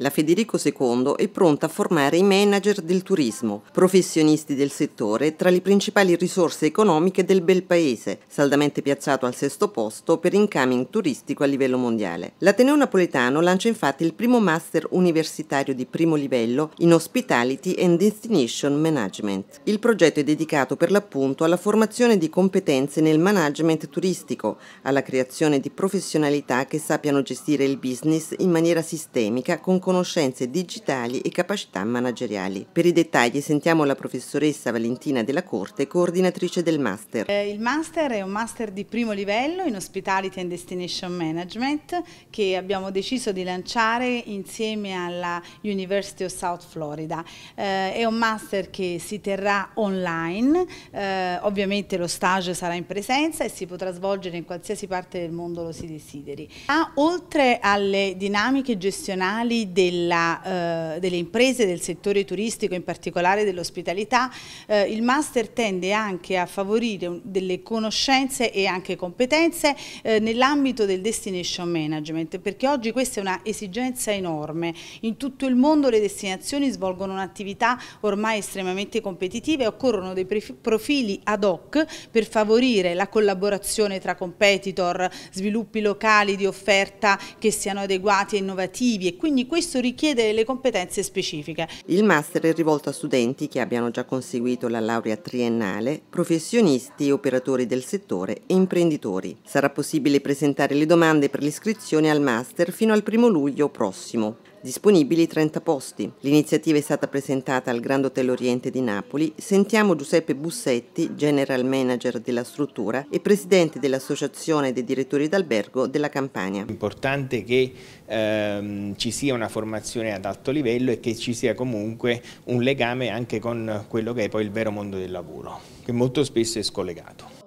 La Federico II è pronta a formare i manager del turismo, professionisti del settore tra le principali risorse economiche del bel paese, saldamente piazzato al sesto posto per incoming turistico a livello mondiale. L'Ateneo Napoletano lancia infatti il primo master universitario di primo livello in Hospitality and Destination Management. Il progetto è dedicato per l'appunto alla formazione di competenze nel management turistico, alla creazione di professionalità che sappiano gestire il business in maniera sistemica con conoscenze digitali e capacità manageriali. Per i dettagli sentiamo la professoressa Valentina Della Corte, coordinatrice del master. Eh, il master è un master di primo livello in Hospitality and Destination Management che abbiamo deciso di lanciare insieme alla University of South Florida. Eh, è un master che si terrà online, eh, ovviamente lo stage sarà in presenza e si potrà svolgere in qualsiasi parte del mondo lo si desideri. Ah, oltre alle dinamiche gestionali della, eh, delle imprese del settore turistico, in particolare dell'ospitalità, eh, il master tende anche a favorire un, delle conoscenze e anche competenze eh, nell'ambito del destination management, perché oggi questa è una esigenza enorme. In tutto il mondo le destinazioni svolgono un'attività ormai estremamente competitiva e occorrono dei profili ad hoc per favorire la collaborazione tra competitor, sviluppi locali di offerta che siano adeguati e innovativi e quindi questo questo richiede le competenze specifiche. Il master è rivolto a studenti che abbiano già conseguito la laurea triennale, professionisti, operatori del settore e imprenditori. Sarà possibile presentare le domande per l'iscrizione al master fino al 1 luglio prossimo disponibili 30 posti. L'iniziativa è stata presentata al Grand Hotel Oriente di Napoli. Sentiamo Giuseppe Bussetti, general manager della struttura e presidente dell'Associazione dei direttori d'albergo della Campania. È importante che ehm, ci sia una formazione ad alto livello e che ci sia comunque un legame anche con quello che è poi il vero mondo del lavoro, che molto spesso è scollegato.